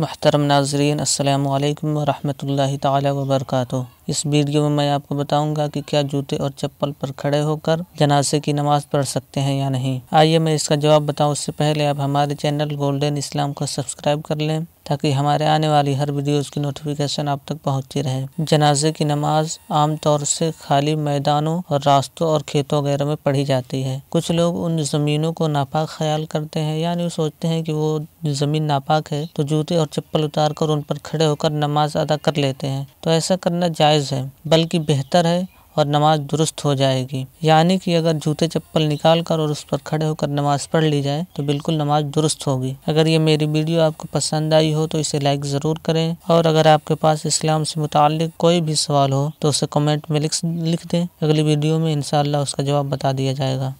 महतरम नाजरीन अल्लाम वरहमल वर्क इस वीडियो में मैं आपको बताऊंगा कि क्या जूते और चप्पल पर खड़े होकर जनाजे की नमाज पढ़ सकते हैं या नहीं आइए मैं इसका जवाब बताऊं उससे पहले आप हमारे चैनल गोल्डन इस्लाम को सब्सक्राइब कर लें ताकि हमारे आने वाली हर वीडियोस की नोटिफिकेशन आप तक पहुंचती रहे जनाजे की नमाज आमतौर से खाली मैदानों और रास्तों और खेतों वगैरह में पढ़ी जाती है कुछ लोग उन ज़मीनों को नापाक ख्याल करते हैं यानी सोचते हैं कि वो ज़मीन नापाक है तो जूते और चप्पल उतार कर उन पर खड़े होकर नमाज अदा कर लेते हैं तो ऐसा करना जायज़ जायज़ है बल्कि बेहतर है और नमाज दुरुस्त हो जाएगी यानी कि अगर जूते चप्पल निकाल कर और उस पर खड़े होकर नमाज पढ़ ली जाए तो बिल्कुल नमाज दुरुस्त होगी अगर ये मेरी वीडियो आपको पसंद आई हो तो इसे लाइक ज़रूर करें और अगर आपके पास इस्लाम से मुतक कोई भी सवाल हो तो उसे कमेंट में लिख लिख दें अगली वीडियो में इनशाला उसका जवाब बता दिया जाएगा